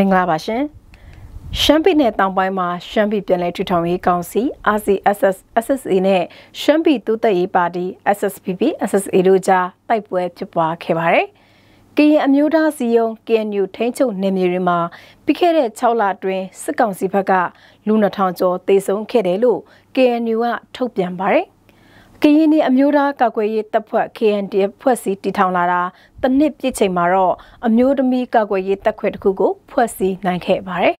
မင်္ဂလာပါရှင်။ရှမ်းပြည်နယ်တောင်ပိုင်းမှာရှမ်းပြည်ပြည်လဲထူထောင်ရေးကောင်စီ RCSS SSA နဲ့ရှမ်းပြည်တိုးတက်ရေးပါတီ SSPP SSA တို့ကြားတိုက်ပွဲဖြစ်ပွားခဲ့ပါတယ်။ကရင်အမျိုးသားစီယုံ KNU ထိန်းချုပ်နယ်မြေတွေမှာပြီးခဲ့တဲ့6လအတွင်းစစ်ကောင်စီဘက်ကလူ2000ကျော်တေဆုံးခဲ့တယ်လို့ KNU ကထုတ်ပြန်ပါတယ်။ကရင်နီအမျိုးသားကာကွယ်ရေးတပ်ဖွဲ့ KNDF ဖွဲ့စည်းတည်ထောင်လာတာတနစ်ပြည့်ချိန်မှာတော့အမျိုးသမီးကာကွယ်ရေးတပ်ခွဲတစ်ခုကိုဖွဲ့စည်းနိုင်ခဲ့ပါတယ်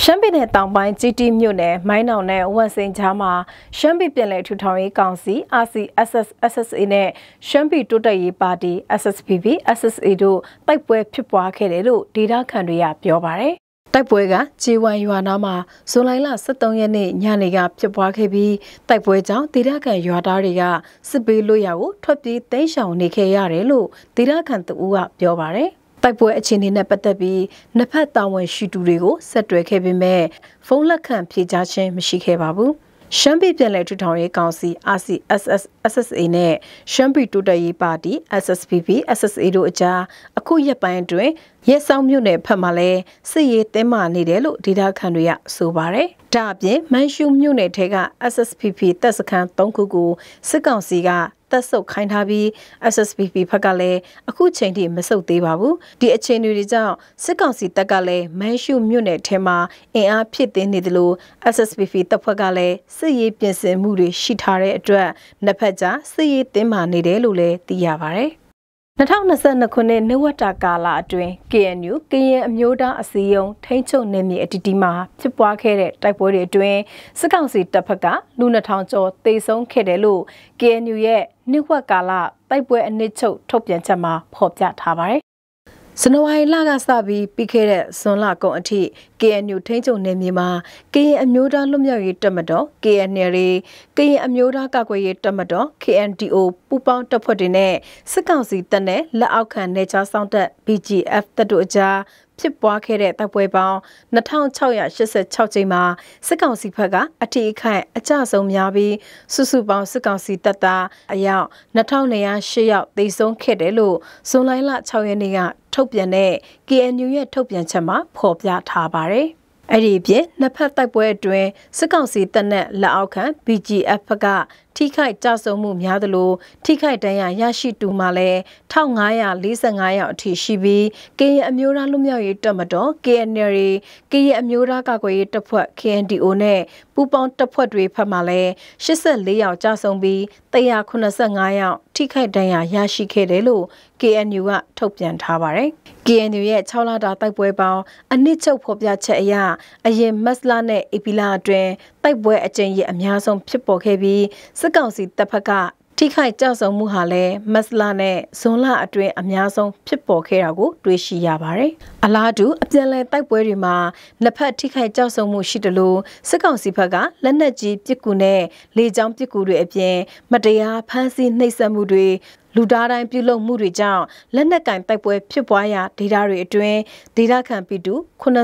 ရှမ်းပြည်နယ်တောင်ပိုင်းကြီးတီမြို့နယ်မိုင်းနောင်နယ်ဝမ်စင်ချားမှာရှမ်းပြည်ပြည်နယ်ထူထောင်ရေးကောင်စီ RCSS SSA နဲ့ရှမ်းပြည်တိုးတက်ရေးပါတီ SSPP SSA တို့တိုက်ပွဲဖြစ်ပွားခဲ့တယ်လို့ဒေတာခန့်တွေကပြောပါတယ်တိုက်ပွဲကဂျေဝမ်ရွာနာမှာဇွန်လ23ရက်နေ့ညနေကဖြစ်ပွားခဲ့ပြီးတိုက်ပွဲကြောင့်ဒေသခံရွာသားတွေကစစ်ပေးလို့ရကိုထွက်ပြေးတိမ်းရှောင်နေခဲ့ရတယ်လို့ဒေသခံတဦးကပြောပါတယ်တိုက်ပွဲအခြေအနေနဲ့ပတ်သက်ပြီးနှစ်ဖက်တာဝန်ရှိသူတွေကိုဆက်တွယ်ခဲ့ပေမဲ့ဖုန်းလက်ခံဖြေကြားခြင်းမရှိခဲ့ပါဘူးရှမ်းပြည်ပြည်လဲထူထောင်ရေးကောင်စီ RCSS SSA နဲ့ရှမ်းပြည်တိုးတက်ရေးပါတီ SSPP SSA တို့အကြားအခုရက်ပိုင်းအတွင်းရဲဆောင်မြို့နယ်ဖက်မှာလည်းစစ်ရေးတင်းမာနေတယ်လို့ဒေသခံတွေကဆိုပါတယ်။ဒါအပြင်မန်ရှူမြို့နယ်ထဲက SSPP တပ်စခန်း၃ခုကိုစစ်ကောင်စီကတက်ဆုပ်ခိုင်းထားပြီး SSPP ဘက်ကလည်းအခုချိန်ထိမဆုပ်သေးပါဘူးဒီအခြေအနေတွေကြောင့်စစ်ကောင်စီတပ်ကလည်းမန်ရှုမြို့နယ်ထဲမှာအင်အားဖြစ်တင်းနေတယ်လို့ SSPP တပ်ဖွဲ့ကလည်းစစ်ရေးပြင်ဆင်မှုတွေရှိထားတဲ့အတွက်နှစ်ဖက်ကြားစစ်ရေးတင်းမာနေတယ်လို့လည်းသိရပါဗျာ2022ခုနှစ်နှဝတာကာလအတွင်း KNU ကရင်အမျိုးသားအစည်းအရုံးထိန်းချုပ်နယ်မြေအတီးတီမှာဖြစ်ပွားခဲ့တဲ့တိုက်ပွဲတွေအတွင်းစစ်ကောင်စီတပ်ဖက်ကလူ2000ကျော်သေဆုံးခဲ့တယ်လို့ KNU ရဲ့နှဝကာလတိုက်ပွဲအနစ်ချုပ်ထုတ်ပြန်ချက်မှာဖော်ပြထားပါတယ်ဇန်နဝါရီလကစပြီးပြီးခဲ့တဲ့ဇွန်လကုန်အထိ KNU ထိန်းချုပ်နယ်မြေမှာကရင်အမျိုးသားလွတ်မြောက်ရေးတပ်မတော် KNL ကရင်အမျိုးသားကာကွယ်ရေးတပ်မတော် KNDO ပူးပေါင်းတပ်ဖွဲ့တွေနဲ့စစ်ကောင်စီတပ်နဲ့လက်အောက်ခံနေကြားဆောင်တပ် BGF တပ်တို့အကြားဖြစ်ပွားခဲ့တဲ့တပ်ပွဲပေါင်း2686ကြိမ်မှာစစ်ကောင်စီဘက်က အထီးအခိုက်အကြဆုံးများပြီးစုစုပေါင်းစစ်ကောင်စီတပ်သားအယောက်2208ယောက်သေဆုံးခဲ့တယ်လို့ဇွန်လ6ရက်နေ့ကထုတ်ပြန်တဲ့ KNU ရဲ့ထုတ်ပြန်ချက်မှာဖော်ပြထားပါတယ်။အဲ့ဒီအပြင်နှစ်ဖက်တိုက်ပွဲအတွင်းစစ်ကောင်စီတပ်နဲ့လက်အောက်ခံ BGF ကထိခိုက်ကြဆုံးမှုများသလိုထိခိုက်ဒဏ်ရာရရှိသူမှလည်း1545ရောက်အထိရှိပြီးကရင်အမျိုးသားလူမျိုးရေးတပ်မတော် KNR ကရင်အမျိုးသားကာကွယ်ရေးတပ်ဖွဲ့ KNDO နဲ့ပူးပေါင်းတပ်ဖွဲ့တွေဖက်မှလည်း84ရောက်ကြဆုံးပြီး185ရောက်ထိခိုက်ဒဏ်ရာရရှိခဲ့တယ်လို့ KNU ကထုတ်ပြန်ထားပါတယ်။ KNU ရဲ့6လတာတိုက်ပွဲပေါင်းအနစ်ချုပ်ဖော်ပြချက်အရအရင်မတ်လနဲ့ဧပြီလအတွင်းတိုက်ပွဲအကြိမ်ရအများဆုံးဖြစ်ပေါ်ခဲ့ပြီးစစစ်ကောင်စီတပ်ဖက်ကထိခိုက်ကြဆုံးမှုဟာလည်းမက်စလာနဲ့ဇွန်လအတွင်းအများဆုံးဖြစ်ပေါ်ခဲ့တာကိုတွေ့ရှိရပါတယ်။အလားတူအပြန်လည်တိုက်ပွဲတွေမှာနှစ်ဖက်ထိခိုက်ကြဆုံးမှုရှိတယ်လို့စစ်ကောင်စီဘက်ကလက်နက်ကြီးပစ်ကူနဲ့လေကြောင်းပစ်ကူတွေအပြင်မတရားဖမ်းဆီးနှိပ်စက်မှုတွေလူသားတိုင်းပြုလုပ်မှုတွေကြောင့်လက်နက်ကင်တိုက်ပွဲဖြစ်ပွားရာဒေသတွေအတွင်းဒေသခံပြည်သူ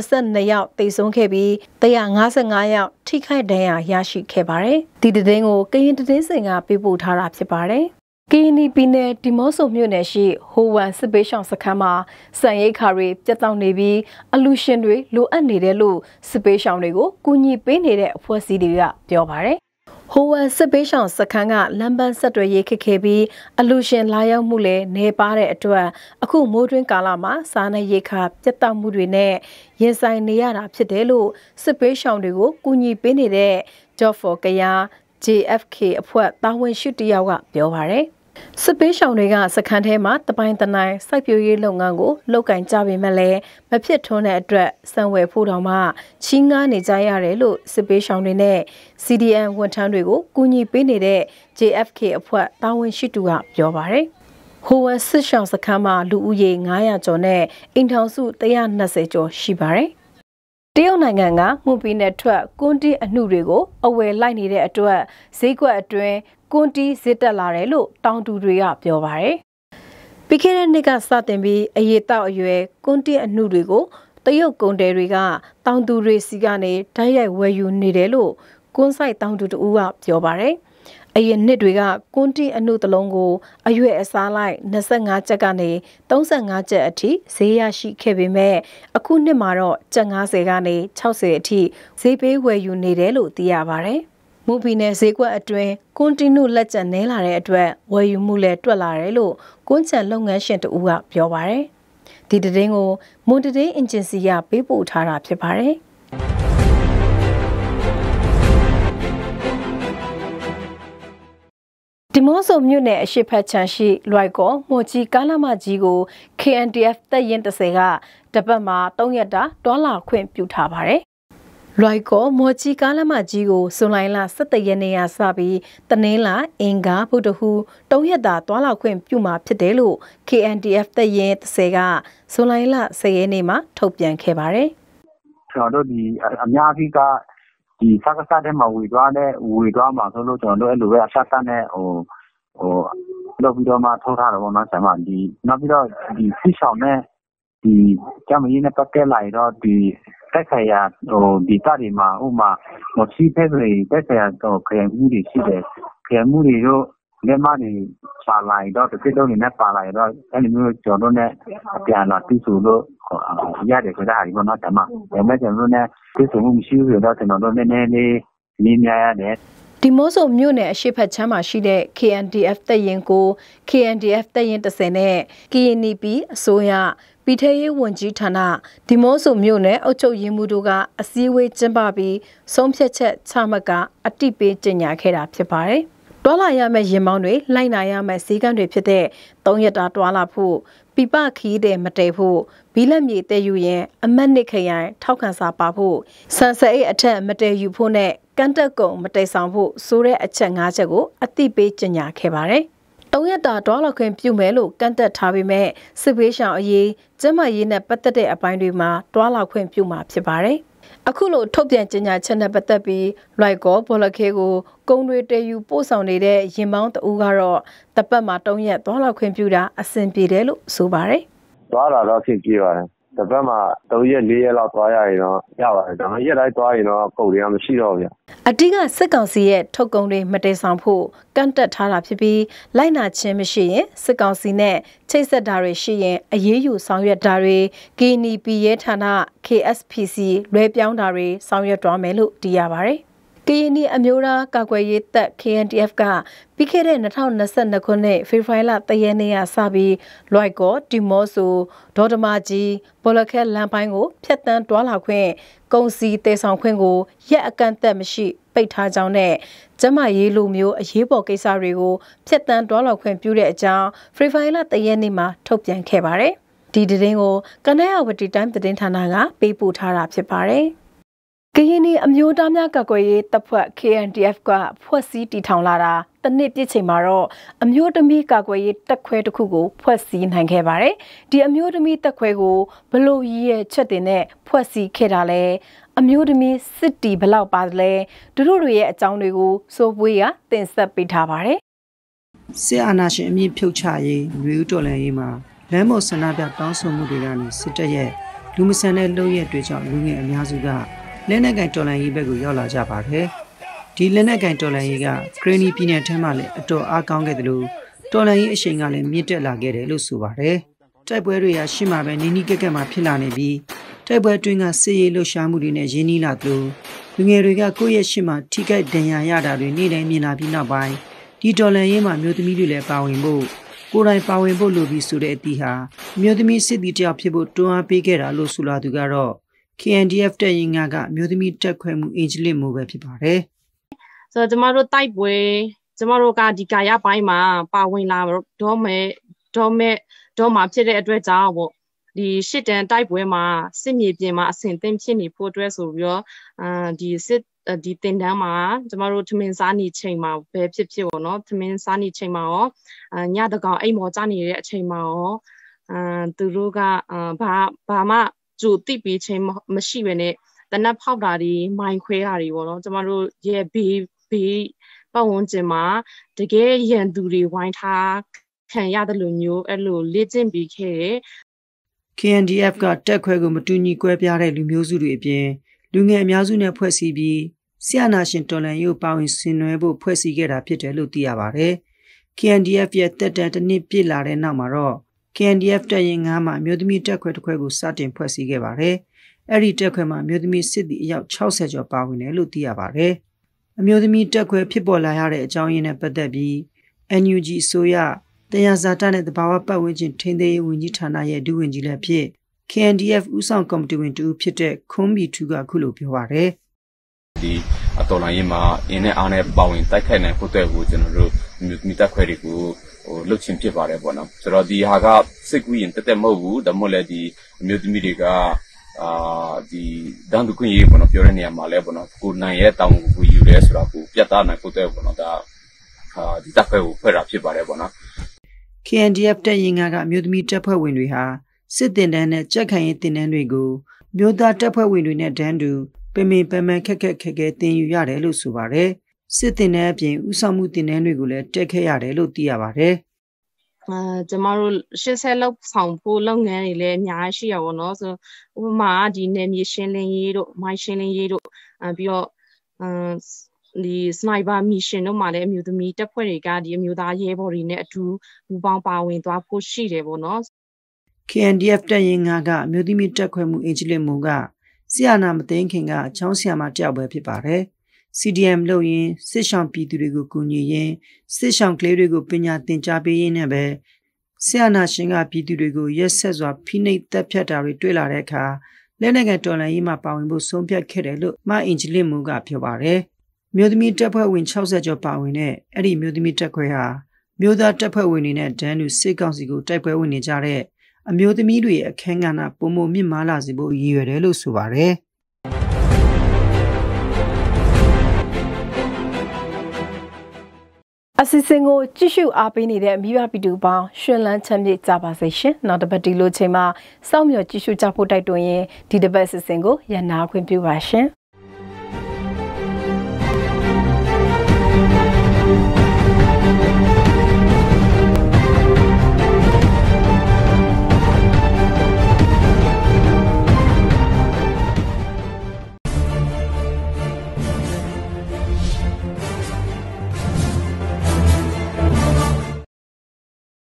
82ယောက်သေဆုံးခဲ့ပြီး155ယောက်ထိခိုက်ဒဏ်ရာရရှိခဲ့ပါတယ်။ဒီသတင်းကိုကရင်သတင်းစင်ကပေးပို့ထားတာဖြစ်ပါတယ်။ကီနီပြည်နယ်ဒီမော့ဆိုမြို့နယ်ရှိဟိုဝမ်စစ်ပေးဆောင်စခန်းမှာစံရိတ်ခါတွေပြတ်တောက်နေပြီး အလူရှင်တွေလိုအပ်နေတယ်လို့စစ်ပေးဆောင်တွေကိုကူညီပေးနေတဲ့အဖွဲ့အစည်းတွေကပြောပါတယ်။ဟိုဝယ်စစ်ပေးဆောင်စခန်းကလမ်းပန်းဆက်သွယ်ရေးခက်ခဲပြီးအလူရှင်လာရောက်မှုလည်းနေပါတဲ့အတွက်အခုမိုးတွင်းကာလမှာ စားနပ်ရိက္ခာပြတ်တောက်မှုတွေနဲ့ရင်ဆိုင်နေရတာဖြစ်တယ်လို့စစ်ပေးဆောင်တွေကိုကူညီပေးနေတဲ့ Job for ကရား JFK အဖွဲ့တာဝန်ရှိတယောက်ကပြောပါရယ်။စစ်ပေးရှောင်တွေကစခန်းထဲမှာတပိုင်းတနိုင်စိုက်ပျိုးရေးလုပ်ငန်းကိုလုပ်ကင်ကြပေမဲ့လည်းမဖြစ်ထွန်းတဲ့အတွက်စံဝယ်ဖို့တောင်မှချီးငားနေကြရတယ်လို့စစ်ပေးရှောင်တွေနဲ့ CDN ဝန်ထမ်းတွေကိုကူညီပေးနေတဲ့ JFK အဖွဲ့တာဝန်ရှိသူကပြောပါတယ်ဟိုဝမ်စစ်ရှောင်စခန်းမှာ လူဦးရေ900ကျော်နဲ့အိမ်ထောင်စု120ကျော်ရှိပါတယ်တရုတ်နိုင်ငံကငွေပီနဲ့ထွက်ကွန်တီအနှုတွေကိုအဝယ်လိုက်နေတဲ့အတွက်ဈေးကွက်အတွင်းကွန်တီစစ်တက်လာတယ်လို့တောင်သူတွေကပြောပါတယ်။ပြီးခဲ့တဲ့နှစ်ကစတင်ပြီးအရေးတောက်အရွယ်ကွန်တီအနှုတွေကိုတရုတ်ကုန်တယ်တွေကတောင်သူတွေစီကနေတိုက်ရိုက်ဝယ်ယူနေတယ်လို့ကွန်ဆိုင်တောင်သူတူကပြောပါတယ်။အရင်နှစ်တွေကကွန်တီအနှုတလုံးကိုအရွယ်အစားလိုက်25ကျပ်ကနေ35ကျပ်အထိဈေးရရှိခဲ့ပေမဲ့အခုနှစ်မှာတော့ကျပ်50ကနေ60အထိဈေးပေးဝယ်ယူနေတယ်လို့သိရပါတယ်။မူပီနယ်ဈေးကွက်အတွင်းကွန်တီနုလက်ကျန်နည်းလာတဲ့အတွက်ဝယ်ယူမှုလည်းတွက်လာတယ်လို့ကွန်ချန်လုပ်ငန်းရှင်တဦးကပြောပါရယ်ဒီတည်င်းကိုမွန်တည်င်းအင်ဂျင်စီကပေးပို့ထားတာဖြစ်ပါတယ်ဒီမောဆိုမြို့နယ်အရှိဖက်ချန်ရှိ လွိုက်ကောမော်ကြီးကားလမကြီးကို KNTF တပ်ရင်း30ကတပတ်မှာ3ရက်တာတွာလာခွင့်ပြုထားပါတယ်လွိုက်ကောမော်ချီကားလမကြီးကိုဇွန်လလ17ရက်နေ့ကစပြီးတနင်္လာအင်္ဂါဗုဒ္ဓဟူးတုံးရက်သာတွားလာခွင့်ပြုမှာဖြစ်တယ်လို့ KNTF တရင်30ကဇွန်လလ10ရက်နေ့မှာထုတ်ပြန်ခဲ့ပါတယ်။ကျွန်တော်တို့ဒီအများကြီးကဒီစကားစားတဲ့မှာဝေသွားတဲ့ဝေသွားမှာဆိုလို့ကျွန်တော်တို့အဲ့လိုပဲအဆက်ဆက်နဲ့ဟိုဟိုလောက်ပြီးတော့မှထုတ်ထားတယ်ပေါ့နော်ဆရာမဒီနောက်ပြီးတော့ဒီဆီဆောင်နဲ့ဒီကြမ်းမင်းနဲ့ပတ်ကက်လိုက်တော့ဒီတိုက်ခိုင်ရာဟိုဒီတာတွေမှာဥမာမစီဖက်တွေတိုက်ခိုင်ရာတော့ခရံမှုတွေရှိတယ်ခရံမှုတွေတော့လက်မတွေပါလာရင်တော့တစ်တုံးတွေနဲ့ပါလာရင်တော့အဲ့လိုမျိုးကျွန်တော်နဲ့အပြန်လာတိစုလို့ရတယ်ဆိုတာဒီမှာတော့ဓမ္မဒါပေမဲ့ကျွန်တော်နဲ့တိစုမှုမရှိဘူးဆိုတော့ကျွန်တော်တို့နည်းနည်းလေးနည်းများရတယ်ဒီမိုးစုမြို့နယ်အရှိဖက်ချမ်းမှာရှိတဲ့ KNDF တပ်ရင်းကို KNDF တပ်ရင်း30နဲ့ KNP အစိုးရပြည်ထရေးဝန်ကြီးဌာနဒီမိုးစုမြို့နယ်အုပ်ချုပ်ရေးမှူးတို့ကအစည်းအဝေးကျင်းပပြီးဆုံးဖြတ်ချက်ချမှတ်ကအတိပေးကြေညာခဲ့တာဖြစ်ပါတယ်။တွာလာရမယ့်ရင်မောင်းတွေလိုက်နာရမယ့်ဈေးကမ်းတွေဖြစ်တဲ့၃ရက်တာတွာလာဖို့ပြပခီးတဲ့မတည်ဖို့ဘီလက်မြေတည်ယူရင်အမတ်နစ်ခရိုင်ထောက်ခံစာပါဖို့ဆန်ဆဲအိတ်အထက်မတည်ယူဖို့နဲ့ကန်တက်ကုံမတည်ဆောင်ဖို့ဆိုတဲ့အချက်၅ချက်ကိုအတိပေးကြေညာခဲ့ပါတယ်။၃ရက်တာတွားလောက်ခွင့်ပြုမယ်လို့ကန့်သက်ထားပေမဲ့စစ်ဘေးရှောင်အရေးကျန်းမာရေးနဲ့ပတ်သက်တဲ့အပိုင်းတွေမှာတွားလောက်ခွင့်ပြုမှာဖြစ်ပါတယ်။အခုလိုထုတ်ပြန်ကြေညာချက်နဲ့ပတ်သက်ပြီးလွိုက်ကောဘောလခဲကိုကုန်းတွေတည်ယူပို့ဆောင်နေတဲ့ရင်ပေါင်းတူကတော့တပတ်မှာ၃ရက်တွားလောက်ခွင့်ပြုတာအဆင်ပြေတယ်လို့ဆိုပါတယ်။တွားလာတော့အဆင်ပြေပါတယ်။တပတ်မှာ3ရက်4ရက်လောက်သွားရရင်တော့ရပါတယ်ဒါပေမဲ့ရက်တိုင်းသွားရင်တော့ကုန်တွေကမရှိတော့ဘူးဗျအတိကစစ်ကောင်စီရဲ့ထုတ်ကုန်တွေမတည်ဆောင်ဖို့ကန့်တက်ထားတာဖြစ်ပြီးလိုက်နာခြင်းမရှိရင်စစ်ကောင်စီနဲ့ချိတ်ဆက်တာတွေရှိရင်အရေးယူဆောင်ရွက်တာတွေ KNP ရဲဌာန KSPC လွဲပြောင်းတာတွေဆောင်ရွက်သွားမယ်လို့တည်ရပါတယ်ကရင်နီအမျိုးသားကာကွယ်ရေးတပ် KNDF ကပြီးခဲ့တဲ့2022ခုနှစ်ဖေဖော်ဝါရီလ3ရက်နေ့ကစပြီးလွိုက်ကော်တီမော့ဆိုဒေါ်ဒမကြီးဘောလခက်လမ်းပိုင်းကိုဖျက်ဆီးတွာလာခွင့်ကုံစီတည်ဆောင်ခွင့်ကိုရက်အကန့်အသတ်မရှိ ပိတ်ထားကြောင်းနဲ့ကျမရေးလူမျိုးအရေးပေါ်ကိစ္စတွေကိုဖျက်ဆီးတွာလာခွင့်ပြုတဲ့အကြောင်းဖေဖော်ဝါရီလ3ရက်နေ့မှာထုတ်ပြန်ခဲ့ပါတယ်ဒီတည်င်းကိုကနရဝတီတိုင်းတည်င်းဌာနကပေးပို့ထားတာဖြစ်ပါတယ်။ကရင်နီအမျိုးသားများကကွယ်ရေးတပ်ဖွဲ့ KNDF ကဖွဲ့စည်းတည်ထောင်လာတာတနစ်ပြစ်ချိန်မှာတော့အမျိုးသမီးကကွယ်ရေးတပ်ခွဲတစ်ခုကိုဖွဲ့စည်းနိုင်ခဲ့ပါတယ်။ဒီအမျိုးသမီးတပ်ခွဲကိုဘလို့ရည်ရဲ့ချက်တင်နဲ့ဖွဲ့စည်းခဲ့တာလဲအမျိုးသမီးစစ်တီဘလောက်ပါလဲသူတို့တွေရဲ့အကြောင်းတွေကိုစိုးပွေးကတင်ဆက်ပေးထားပါတယ်။စစ်အာဏာရှင်အမြင့်ဖြုတ်ချရေးလူဦးတော်လှန်ရေးမှာလမ်းမဆန္ဒပြတောင်းဆိုမှုတွေကနေစစ်တပ်ရဲ့လူမဆန်တဲ့လုပ်ရက်တွေကြောင့်လူငယ်အများစုကလက်နက်ကင်တော်လန်ရေးဘက်ကိုရောက်လာကြပါတယ်။ဒီလက်နက်ကင်တော်လန်ရေးကခရနီပြည်နယ်ထမ်းမှလည်းအတော်အားကောင်းခဲ့တယ်လို့တော်လန်ရေးအရှိန်ကလည်းမြင့်တက်လာခဲ့တယ်လို့ဆိုပါတယ်။တိုက်ပွဲတွေကရှင်းမှာပဲနီးနီးကက်ကက်မှာဖြစ်လာနေပြီးတိုက်ပွဲတွင်းကစစ်ရေးလှုပ်ရှားမှုတွေနဲ့ရင်းနှီးလာသလိုလူငယ်တွေကကိုယ့်ရဲ့ရှင်းမှာထိခိုက်ဒဏ်ရာရတာတွေနေ့တိုင်းမြင်လာပြီးနောက်ပိုင်းဒီတော်လန်ရေးမှာမျိုးသမီးတွေလည်းပါဝင်ဖို့ကိုယ်တိုင်ပါဝင်ဖို့လိုပြီးဆိုတဲ့အသည့်ဟာမျိုးသမီးစစ်သည်တယောက်ဖြစ်ဖို့တွန်းအားပေးခဲ့တာလို့ဆိုလာသူကတော့ KNDF တပ်ရင်းကမျိုးသမီးတက်ခွဲမှုအင်ဂျလစ်မှုပဲဖြစ်ပါတယ်။ဆိုတော့ကျမတို့တိုက်ပွဲကျမတို့ကဒီကာယပိုင်းမှာပါဝင်လာတော့မဲ့တော့မဲ့တော့မှာဖြစ်တဲ့အတွက်ကြောင့်ပေါ့ဒီရှစ်တန်တိုက်ပွဲမှာစစ်မြေပြင်မှာအဆင်သင့်ဖြစ်နေဖို့အတွက်ဆိုပြီးတော့အာဒီစစ်ဒီတင်တန်းမှာကျမတို့ထမင်းစားနေချိန်မှာပဲဖြစ်ဖြစ်ပေါ့နော်ထမင်းစားနေချိန်မှာရောညတကောင်အိမ်မော်ကြနေတဲ့အချိန်မှာရောအာသူတို့ကဘာဘာမှကြိုတိပေးခြင်းမရှိဘဲနဲ့တနက်ဖောက်တာတွေမိုင်ခွဲတာတွေပေါ့နော်ကျမတို့ရဲ့ဘေးဘေးပတ်ဝန်းကျင်မှာတကယ်ရန်သူတွေဝိုင်းထားခံရတယ်လို့မျိုးအဲ့လိုလေ့ကျင့်ပြီးခဲ့တယ် KNDF ကတက်ခွဲကိုမတူညီကွဲပြားတဲ့လူမျိုးစုတွေအပြင်လူငယ်အများစုနဲ့ဖွဲ့စည်းပြီးဆရာနာရှင်တော်လန်ရုပ်ပါဝင်ဆင်နွှဲဖို့ဖွဲ့စည်းခဲ့တာဖြစ်တယ်လို့သိရပါဗျ။ KNDF ရဲ့တက်တန်တစ်နှစ်ပြည့်လာတဲ့နောက်မှာတော့ KNDF တပ်ရင်း9မှာမြို့သမီးတပ်ခွဲတစ်ခွဲကိုစတင်ဖွဲ့စည်းခဲ့ပါတယ်။အဲ့ဒီတပ်ခွဲမှာမြို့သမီးစစ်သည်အယောက်60ကျော်ပါဝင်တယ်လို့သိရပါတယ်။အမျိုးသမီးတပ်ခွဲဖြစ်ပေါ်လာရတဲ့အကြောင်းရင်းနဲ့ပတ်သက်ပြီး NUG အစိုးရတရားစာတနဲ့တဘာဝပတ်ဝန်းကျင်ထိန်းသိမ်းရေးဝန်ကြီးဌာနရဲ့ဒုဝန်ကြီးလည်းဖြစ် KNDF ဦးဆောင်ကော်မတီဝင်တူဖြစ်တဲ့ခွန်ဘီထူကခုလိုပြောပါရယ်။ဒီအတော်လိုင်းရင်မှာအင်းနဲ့အားနဲ့ပါဝင်တိုက်ခိုက်နိုင်ဖို့အတွက်ကိုကျွန်တော်တို့မိတက်ခွဲတွေကိုဟိုလှုပ်ချင်းဖြစ်ပါတယ်ပေါ့နော်ဆိုတော့ဒီဟာကစိတ်ကူးရင် တက်တက်မဟုတ်ဘူးဒါမှမဟုတ်လည်းဒီအမျိုးသမီးတွေကအာဒီဒန်ဒုကွင်းရေးပေါ့နော်ပြောတဲ့နေရာမှာလဲပေါ့နော်ကိုနိုင်ရဲ့တောင်းကိုယူရဲဆိုတာကိုပြတ်သားနိုင်ဖို့အတွက်ပေါ့နော်ဒါအာဒီတက်ခွဲကိုဖွဲ့တာဖြစ်ပါတယ်ပေါ့နော် KNDF တပ်ရင်းကအမျိုးသမီးတပ်ဖွဲ့ဝင်တွေဟာစစ်တင်တန်းနဲ့ကြက်ခံရေးတင်တန်းတွေကိုမျိုးသားတပ်ဖွဲ့ဝင်တွေနဲ့တန်းတူပင်ပင်ပန်းပန်းခက်ခက်ခက်ခဲတင်ယူရတယ်လို့ဆိုပါတယ်။စစ်တင်တဲ့အပြင်ဥဆောင်မှုတင်တဲ့တွေကိုလည်းတက်ခဲ့ရတယ်လို့သိရပါတယ်။အာကျမတို့80လောက်ဆောင်ဖို့လုပ်ငန်းတွေလည်းအများကြီးရှိရပါတော့ဆိုဥပမာဒီနယ်မြေ ရှင်းလင်းရေးတို့မိုင်းရှင်းလင်းရေးတို့အာပြီးတော့အာဒီစနိုက်ပါမစ်ရှင်တို့မှာလည်းအမျိုးသမီးတပ်ဖွဲ့တွေကဒီအမျိုးသားရဲဘော်တွေနဲ့အတူပူးပေါင်းပါဝင်သွားဖို့ရှိတယ်ပေါ့နော် KNDF တပ်ရင်းကအမျိုးသမီးတပ်ခွဲမှုအင်ဂျင်လင်မူကဆီယနာမသိန်းခင်ကချောင်းဆီယမတယောက်ပဲဖြစ်ပါတယ်။ CDM လုပ်ရင်စစ်ဆောင်ပြည်သူတွေကိုကူညီရင်စစ်ဆောင်ကလေးတွေကိုပညာသင်ကြားပေးရင်းနဲ့ပဲဆီယနာရှင်ကပြည်သူတွေကိုရက်ဆက်စွာဖိနှိပ်တပ်ဖြတ်တာတွေတွေ့လာတဲ့အခါလက်နက်ကတော်လှန်ရေးမှာပါဝင်ဖို့ဆုံးဖြတ်ခဲ့တယ်လို့မအင်ဂျလင်မူကပြောပါတယ်။မြို့သမီးတပ်ဖွဲ့ဝင်60ကျော်ပါဝင်တဲ့အဲ့ဒီမြို့သမီးတပ်ခွဲဟာမြို့သားတပ်ဖွဲ့ဝင်တွေနဲ့ဒန်းလူစစ်ကောင်စီကိုတိုက်ပွဲဝင်နေကြတဲ့အမျိုးသမီးတွေရဲ့အခမ်းကဏ္ဍပုံမှုမြင့်မားလာစေဖို့ရည်ရွယ်တယ်လို့ဆိုပါတယ်။အစီအစဉ်ကိုကြည့်ရှုအားပေးနေတဲ့မိဘပြည်သူပေါင်းရှင်လန်းချမ်းမြေ့ကြပါစေရှင်။နောက်တစ်ပတ်ဒီလိုချိန်မှာစောင့်မျှော်ကြည့်ရှုကြဖို့တိုက်တွန်းရင်းဒီတစ်ပတ်အစီအစဉ်ကိုရန်နာခွင့်ပြုပါရှင်။